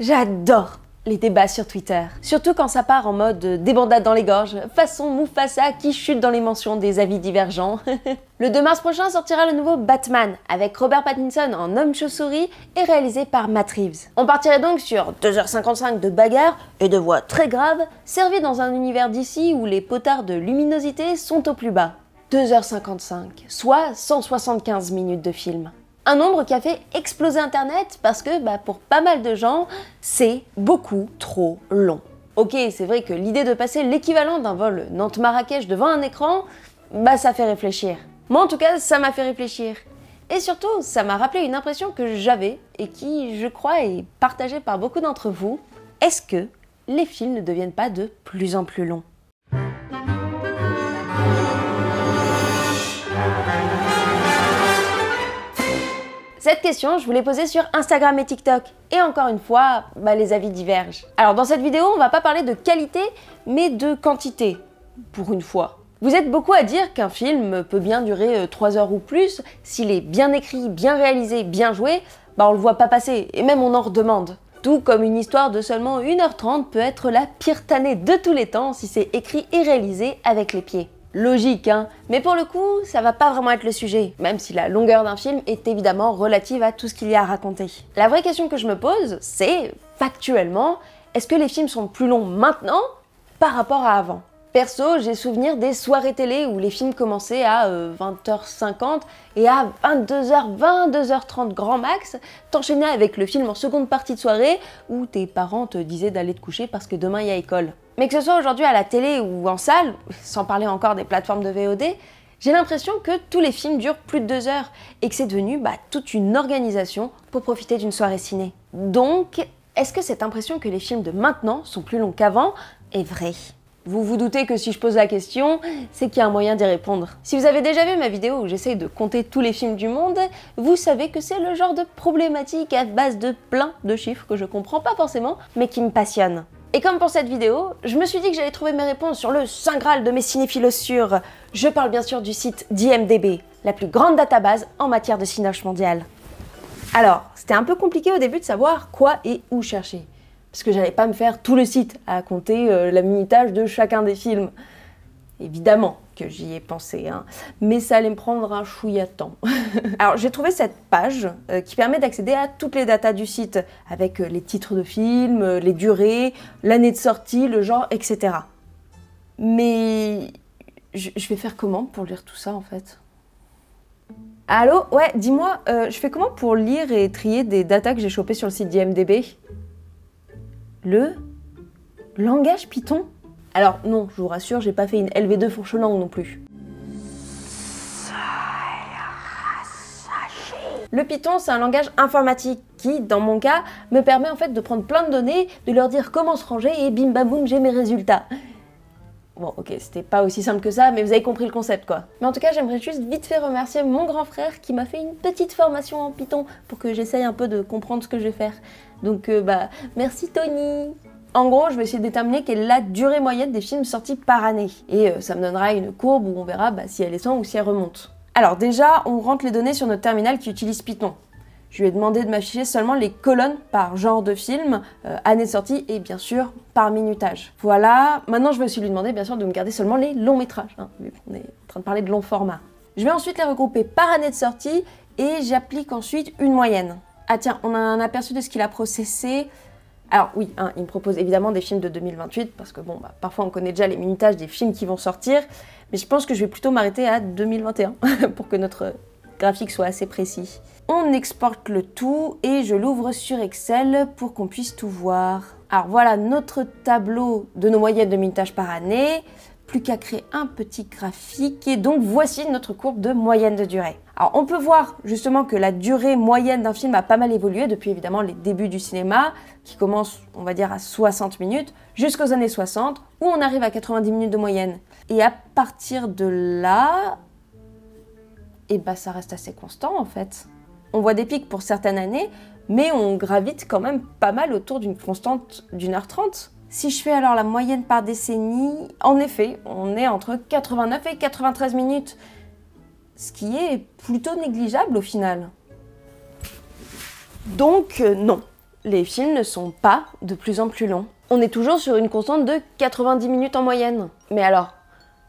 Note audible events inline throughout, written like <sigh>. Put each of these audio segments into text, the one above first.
J'adore les débats sur Twitter. Surtout quand ça part en mode euh, débandade dans les gorges, façon Moufassa qui chute dans les mentions des avis divergents. <laughs> le 2 mars prochain sortira le nouveau Batman avec Robert Pattinson en homme chauve-souris et réalisé par Matt Reeves. On partirait donc sur 2h55 de bagarre et de voix très graves, servies dans un univers d'ici où les potards de luminosité sont au plus bas. 2h55, soit 175 minutes de film un nombre qui a fait exploser Internet parce que bah, pour pas mal de gens, c'est beaucoup trop long. Ok, c'est vrai que l'idée de passer l'équivalent d'un vol Nantes-Marrakech devant un écran, bah ça fait réfléchir. Moi en tout cas, ça m'a fait réfléchir. Et surtout, ça m'a rappelé une impression que j'avais et qui, je crois, est partagée par beaucoup d'entre vous. Est-ce que les films ne deviennent pas de plus en plus longs Cette question, je vous l'ai posée sur Instagram et TikTok. Et encore une fois, bah, les avis divergent. Alors dans cette vidéo, on va pas parler de qualité, mais de quantité. Pour une fois. Vous êtes beaucoup à dire qu'un film peut bien durer 3 euh, heures ou plus, s'il est bien écrit, bien réalisé, bien joué, bah on le voit pas passer, et même on en redemande. Tout comme une histoire de seulement 1h30 peut être la pire tannée de tous les temps si c'est écrit et réalisé avec les pieds logique, hein. Mais pour le coup, ça va pas vraiment être le sujet, même si la longueur d'un film est évidemment relative à tout ce qu'il y a à raconter. La vraie question que je me pose, c'est, factuellement, est-ce que les films sont plus longs maintenant par rapport à avant Perso, j'ai souvenir des soirées télé où les films commençaient à 20h50 euh, et à 22h, 22h30 grand max, t'enchaînais avec le film en seconde partie de soirée où tes parents te disaient d'aller te coucher parce que demain il y a école. Mais que ce soit aujourd'hui à la télé ou en salle, <laughs> sans parler encore des plateformes de VOD, j'ai l'impression que tous les films durent plus de deux heures et que c'est devenu bah, toute une organisation pour profiter d'une soirée ciné. Donc, est-ce que cette impression que les films de maintenant sont plus longs qu'avant est vraie vous vous doutez que si je pose la question, c'est qu'il y a un moyen d'y répondre. Si vous avez déjà vu ma vidéo où j'essaye de compter tous les films du monde, vous savez que c'est le genre de problématique à base de plein de chiffres que je comprends pas forcément, mais qui me passionne. Et comme pour cette vidéo, je me suis dit que j'allais trouver mes réponses sur le Saint Graal de mes cinéphiles Je parle bien sûr du site d'IMDB, la plus grande database en matière de cinoche mondiale. Alors, c'était un peu compliqué au début de savoir quoi et où chercher parce que j'allais pas me faire tout le site à compter euh, la minutage de chacun des films. Évidemment que j'y ai pensé, hein. mais ça allait me prendre un chouïa temps. <laughs> Alors j'ai trouvé cette page euh, qui permet d'accéder à toutes les datas du site, avec euh, les titres de films, les durées, l'année de sortie, le genre, etc. Mais je, vais faire comment pour lire tout ça en fait Allô Ouais, dis-moi, je fais comment pour lire et trier des datas que j'ai chopées sur le site d'IMDB le langage Python. Alors non, je vous rassure, j'ai pas fait une LV2 fourche langue non plus. Le Python, c'est un langage informatique qui, dans mon cas, me permet en fait de prendre plein de données, de leur dire comment se ranger et bim bam boum, j'ai mes résultats. Bon, ok, c'était pas aussi simple que ça, mais vous avez compris le concept quoi. Mais en tout cas, j'aimerais juste vite fait remercier mon grand frère qui m'a fait une petite formation en Python pour que j'essaye un peu de comprendre ce que je vais faire. Donc, euh, bah, merci Tony en gros, je vais essayer de déterminer quelle est la durée moyenne des films sortis par année. Et euh, ça me donnera une courbe où on verra bah, si elle descend ou si elle remonte. Alors déjà, on rentre les données sur notre terminal qui utilise Python. Je lui ai demandé de m'afficher seulement les colonnes par genre de film, euh, année de sortie et bien sûr par minutage. Voilà, maintenant je vais aussi lui demander bien sûr de me garder seulement les longs métrages. Hein. on est en train de parler de long format. Je vais ensuite les regrouper par année de sortie et j'applique ensuite une moyenne. Ah tiens, on a un aperçu de ce qu'il a processé. Alors oui, hein, il me propose évidemment des films de 2028, parce que bon, bah, parfois on connaît déjà les minutages des films qui vont sortir, mais je pense que je vais plutôt m'arrêter à 2021 <laughs> pour que notre graphique soit assez précis. On exporte le tout et je l'ouvre sur Excel pour qu'on puisse tout voir. Alors voilà notre tableau de nos moyennes de minutage par année. Plus qu'à créer un petit graphique et donc voici notre courbe de moyenne de durée. Alors on peut voir justement que la durée moyenne d'un film a pas mal évolué depuis évidemment les débuts du cinéma qui commence on va dire à 60 minutes jusqu'aux années 60 où on arrive à 90 minutes de moyenne. Et à partir de là, et bah ça reste assez constant en fait. On voit des pics pour certaines années, mais on gravite quand même pas mal autour d'une constante d'une heure trente. Si je fais alors la moyenne par décennie, en effet, on est entre 89 et 93 minutes, ce qui est plutôt négligeable au final. Donc euh, non, les films ne sont pas de plus en plus longs. On est toujours sur une constante de 90 minutes en moyenne. Mais alors,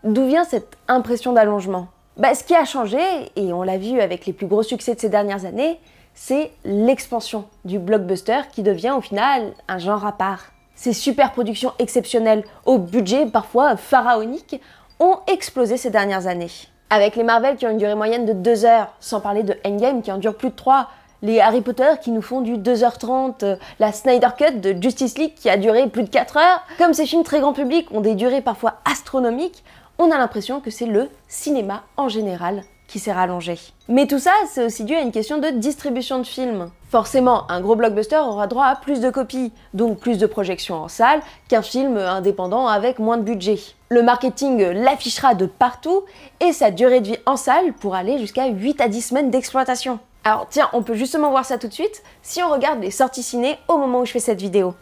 d'où vient cette impression d'allongement bah, ce qui a changé, et on l'a vu avec les plus gros succès de ces dernières années, c'est l'expansion du blockbuster qui devient au final un genre à part. Ces super productions exceptionnelles, au budget parfois pharaonique, ont explosé ces dernières années. Avec les Marvel qui ont une durée moyenne de 2 heures, sans parler de Endgame qui en dure plus de 3, les Harry Potter qui nous font du 2h30, euh, la Snyder Cut de Justice League qui a duré plus de 4 heures. Comme ces films très grand public ont des durées parfois astronomiques, on a l'impression que c'est le cinéma en général qui s'est rallongé. Mais tout ça, c'est aussi dû à une question de distribution de films. Forcément, un gros blockbuster aura droit à plus de copies, donc plus de projections en salle qu'un film indépendant avec moins de budget. Le marketing l'affichera de partout et sa durée de vie en salle pourra aller jusqu'à 8 à 10 semaines d'exploitation. Alors tiens, on peut justement voir ça tout de suite si on regarde les sorties ciné au moment où je fais cette vidéo.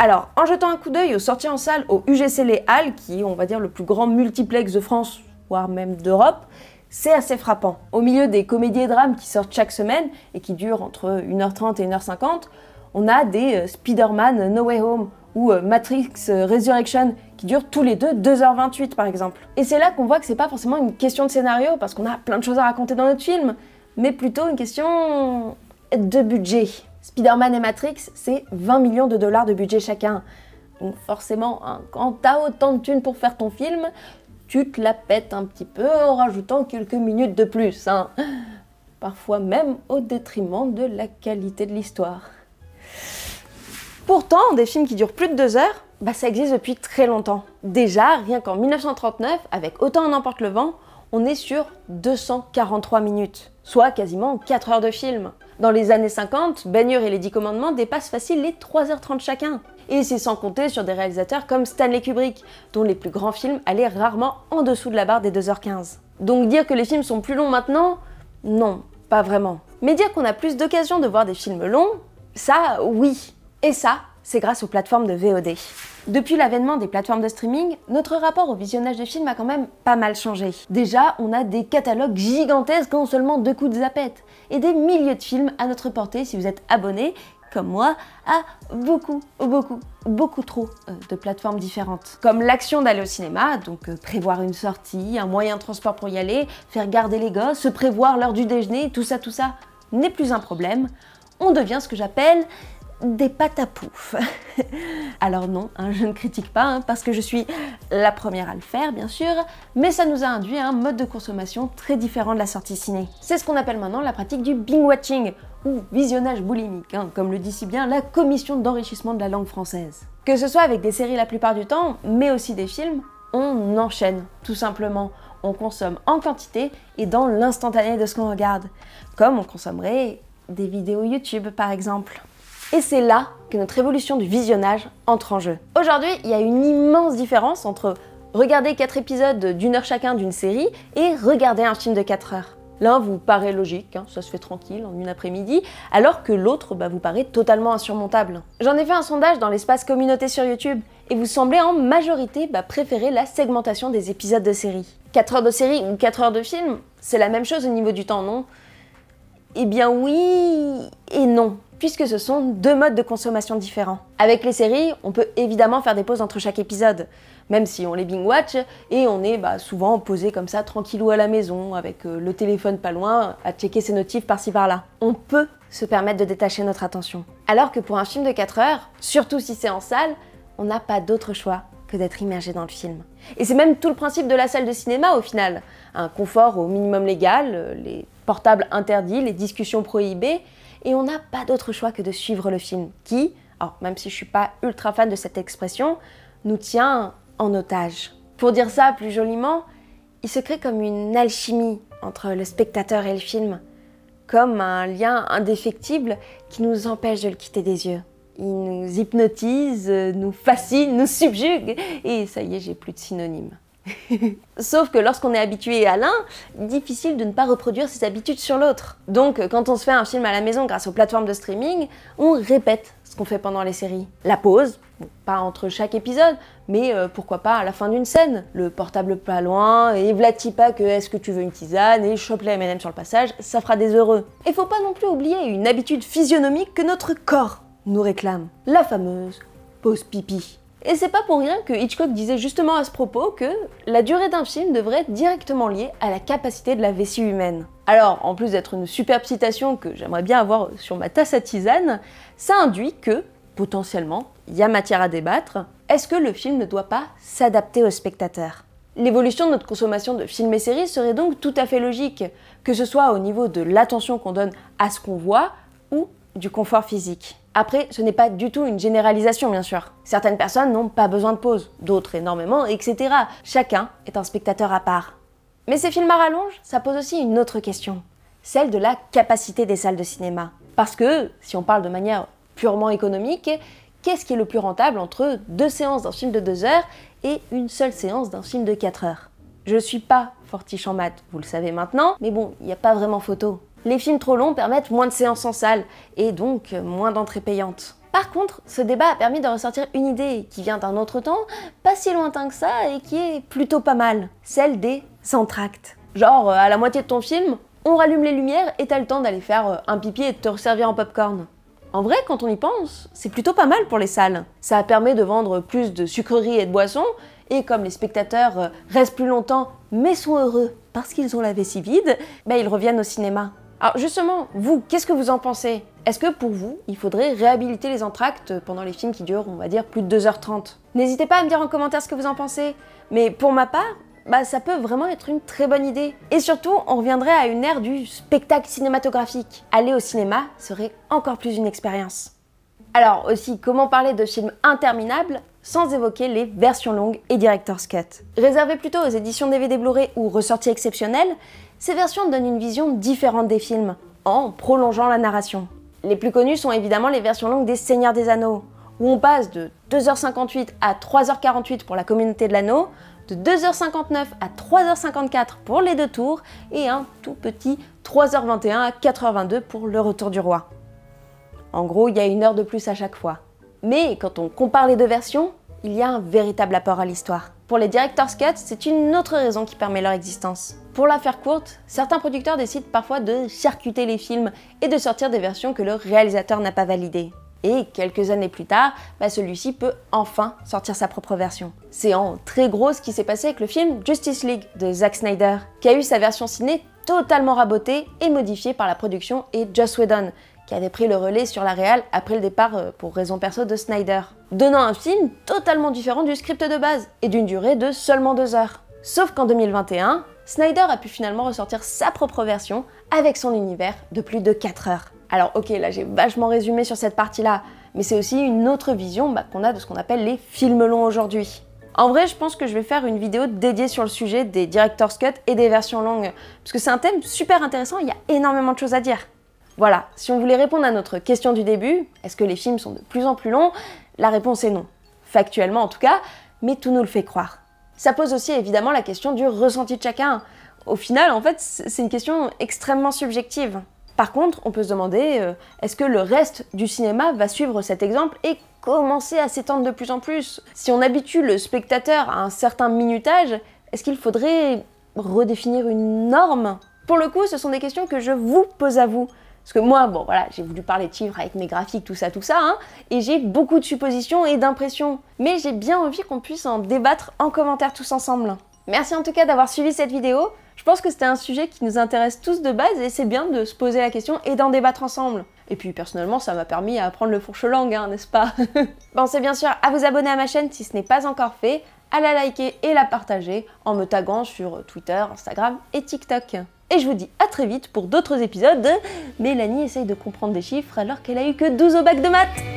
Alors, en jetant un coup d'œil aux sorties en salle au UGC Les Halles, qui est, on va dire, le plus grand multiplex de France, voire même d'Europe, c'est assez frappant. Au milieu des comédies et drames qui sortent chaque semaine et qui durent entre 1h30 et 1h50, on a des euh, Spider-Man No Way Home ou euh, Matrix euh, Resurrection qui durent tous les deux 2h28 par exemple. Et c'est là qu'on voit que c'est pas forcément une question de scénario parce qu'on a plein de choses à raconter dans notre film, mais plutôt une question de budget. Spider-Man et Matrix, c'est 20 millions de dollars de budget chacun. Donc forcément, hein, quand t'as autant de thunes pour faire ton film, tu te la pètes un petit peu en rajoutant quelques minutes de plus. Hein. Parfois même au détriment de la qualité de l'histoire. Pourtant, des films qui durent plus de deux heures, bah, ça existe depuis très longtemps. Déjà, rien qu'en 1939, avec Autant en emporte le vent, on est sur 243 minutes, soit quasiment 4 heures de film. Dans les années 50, Ben et les Dix Commandements dépassent facile les 3h30 chacun. Et c'est sans compter sur des réalisateurs comme Stanley Kubrick, dont les plus grands films allaient rarement en dessous de la barre des 2h15. Donc dire que les films sont plus longs maintenant, non, pas vraiment. Mais dire qu'on a plus d'occasion de voir des films longs, ça, oui. Et ça, c'est grâce aux plateformes de VOD. Depuis l'avènement des plateformes de streaming, notre rapport au visionnage de films a quand même pas mal changé. Déjà, on a des catalogues gigantesques en seulement deux coups de zapette, et des milliers de films à notre portée si vous êtes abonné, comme moi, à beaucoup, beaucoup, beaucoup trop euh, de plateformes différentes. Comme l'action d'aller au cinéma, donc euh, prévoir une sortie, un moyen de transport pour y aller, faire garder les gosses, se prévoir l'heure du déjeuner, tout ça, tout ça, n'est plus un problème. On devient ce que j'appelle des pâtes à pouf. <laughs> Alors non, hein, je ne critique pas, hein, parce que je suis la première à le faire, bien sûr, mais ça nous a induit à un mode de consommation très différent de la sortie ciné. C'est ce qu'on appelle maintenant la pratique du bing-watching, ou visionnage boulimique, hein, comme le dit si bien la commission d'enrichissement de la langue française. Que ce soit avec des séries la plupart du temps, mais aussi des films, on enchaîne, tout simplement. On consomme en quantité et dans l'instantané de ce qu'on regarde, comme on consommerait des vidéos YouTube par exemple. Et c'est là que notre évolution du visionnage entre en jeu. Aujourd'hui, il y a une immense différence entre regarder 4 épisodes d'une heure chacun d'une série et regarder un film de 4 heures. L'un vous paraît logique, hein, ça se fait tranquille en une après-midi, alors que l'autre bah, vous paraît totalement insurmontable. J'en ai fait un sondage dans l'espace communauté sur YouTube et vous semblez en majorité bah, préférer la segmentation des épisodes de série. 4 heures de série ou 4 heures de film, c'est la même chose au niveau du temps, non Eh bien oui et non puisque ce sont deux modes de consommation différents. Avec les séries, on peut évidemment faire des pauses entre chaque épisode, même si on les bing-watch et on est bah, souvent posé comme ça, tranquillou à la maison, avec euh, le téléphone pas loin, à checker ses notifs par-ci par-là. On peut se permettre de détacher notre attention. Alors que pour un film de 4 heures, surtout si c'est en salle, on n'a pas d'autre choix que d'être immergé dans le film. Et c'est même tout le principe de la salle de cinéma au final. Un confort au minimum légal, euh, les portables interdits, les discussions prohibées, et on n'a pas d'autre choix que de suivre le film qui, alors même si je suis pas ultra fan de cette expression, nous tient en otage. Pour dire ça plus joliment, il se crée comme une alchimie entre le spectateur et le film, comme un lien indéfectible qui nous empêche de le quitter des yeux. Il nous hypnotise, nous fascine, nous subjugue, et ça y est, j'ai plus de synonymes. <laughs> Sauf que lorsqu'on est habitué à l'un, difficile de ne pas reproduire ses habitudes sur l'autre. Donc quand on se fait un film à la maison grâce aux plateformes de streaming, on répète ce qu'on fait pendant les séries. La pause, pas entre chaque épisode, mais euh, pourquoi pas à la fin d'une scène. Le portable pas loin, et vlati pas que est-ce que tu veux une tisane, et chope les M&M sur le passage, ça fera des heureux. Et faut pas non plus oublier une habitude physionomique que notre corps nous réclame. La fameuse pause pipi. Et c'est pas pour rien que Hitchcock disait justement à ce propos que la durée d'un film devrait être directement liée à la capacité de la vessie humaine. Alors, en plus d'être une superbe citation que j'aimerais bien avoir sur ma tasse à tisane, ça induit que, potentiellement, il y a matière à débattre, est-ce que le film ne doit pas s'adapter au spectateur L'évolution de notre consommation de films et séries serait donc tout à fait logique, que ce soit au niveau de l'attention qu'on donne à ce qu'on voit ou du confort physique. Après, ce n'est pas du tout une généralisation, bien sûr. Certaines personnes n'ont pas besoin de pause, d'autres énormément, etc. Chacun est un spectateur à part. Mais ces films à rallonge, ça pose aussi une autre question, celle de la capacité des salles de cinéma. Parce que, si on parle de manière purement économique, qu'est-ce qui est le plus rentable entre deux séances d'un film de deux heures et une seule séance d'un film de quatre heures Je suis pas fortiche en maths, vous le savez maintenant, mais bon, il n'y a pas vraiment photo les films trop longs permettent moins de séances en salle et donc euh, moins d'entrées payantes. Par contre, ce débat a permis de ressortir une idée qui vient d'un autre temps, pas si lointain que ça et qui est plutôt pas mal, celle des entractes. Genre, euh, à la moitié de ton film, on rallume les lumières et t'as le temps d'aller faire euh, un pipi et de te resservir en popcorn. En vrai, quand on y pense, c'est plutôt pas mal pour les salles. Ça permet de vendre plus de sucreries et de boissons, et comme les spectateurs restent plus longtemps mais sont heureux parce qu'ils ont la vessie vide, bah ils reviennent au cinéma. Alors justement, vous, qu'est-ce que vous en pensez Est-ce que pour vous, il faudrait réhabiliter les entr'actes pendant les films qui durent, on va dire, plus de 2h30 N'hésitez pas à me dire en commentaire ce que vous en pensez. Mais pour ma part, bah, ça peut vraiment être une très bonne idée. Et surtout, on reviendrait à une ère du spectacle cinématographique. Aller au cinéma serait encore plus une expérience. Alors aussi, comment parler de films interminables sans évoquer les versions longues et Director's Cut Réservé plutôt aux éditions DVD Blu-ray ou ressorties exceptionnelles, ces versions donnent une vision différente des films, en prolongeant la narration. Les plus connues sont évidemment les versions longues des Seigneurs des Anneaux, où on passe de 2h58 à 3h48 pour la communauté de l'anneau, de 2h59 à 3h54 pour les deux tours, et un tout petit 3h21 à 4h22 pour le retour du roi. En gros, il y a une heure de plus à chaque fois. Mais quand on compare les deux versions, il y a un véritable apport à l'histoire. Pour les Director's cuts, c'est une autre raison qui permet leur existence. Pour la faire courte, certains producteurs décident parfois de circuter les films et de sortir des versions que le réalisateur n'a pas validées. Et quelques années plus tard, bah, celui-ci peut enfin sortir sa propre version. C'est en très gros ce qui s'est passé avec le film Justice League de Zack Snyder, qui a eu sa version ciné totalement rabotée et modifiée par la production et Joss Whedon, qui avait pris le relais sur la réal après le départ euh, pour raison perso de Snyder, donnant un film totalement différent du script de base et d'une durée de seulement deux heures. Sauf qu'en 2021, Snyder a pu finalement ressortir sa propre version avec son univers de plus de 4 heures. Alors ok, là j'ai vachement résumé sur cette partie-là, mais c'est aussi une autre vision bah, qu'on a de ce qu'on appelle les films longs aujourd'hui. En vrai, je pense que je vais faire une vidéo dédiée sur le sujet des director's cut et des versions longues, parce que c'est un thème super intéressant, il y a énormément de choses à dire. Voilà, si on voulait répondre à notre question du début, est-ce que les films sont de plus en plus longs La réponse est non. Factuellement en tout cas, mais tout nous le fait croire. Ça pose aussi évidemment la question du ressenti de chacun. Au final, en fait, c'est une question extrêmement subjective. Par contre, on peut se demander, euh, est-ce que le reste du cinéma va suivre cet exemple et commencer à s'étendre de plus en plus Si on habitue le spectateur à un certain minutage, est-ce qu'il faudrait redéfinir une norme Pour le coup, ce sont des questions que je vous pose à vous. Parce que moi, bon voilà, j'ai voulu parler de chiffres avec mes graphiques, tout ça, tout ça, hein, et j'ai beaucoup de suppositions et d'impressions. Mais j'ai bien envie qu'on puisse en débattre en commentaire tous ensemble. Merci en tout cas d'avoir suivi cette vidéo. Je pense que c'était un sujet qui nous intéresse tous de base et c'est bien de se poser la question et d'en débattre ensemble. Et puis personnellement, ça m'a permis à apprendre le fourche-langue, hein, n'est-ce pas <laughs> Pensez bien sûr à vous abonner à ma chaîne si ce n'est pas encore fait, à la liker et la partager en me taguant sur Twitter, Instagram et TikTok. Et je vous dis à très vite pour d'autres épisodes. Mélanie essaye de comprendre des chiffres alors qu'elle a eu que 12 au bac de maths.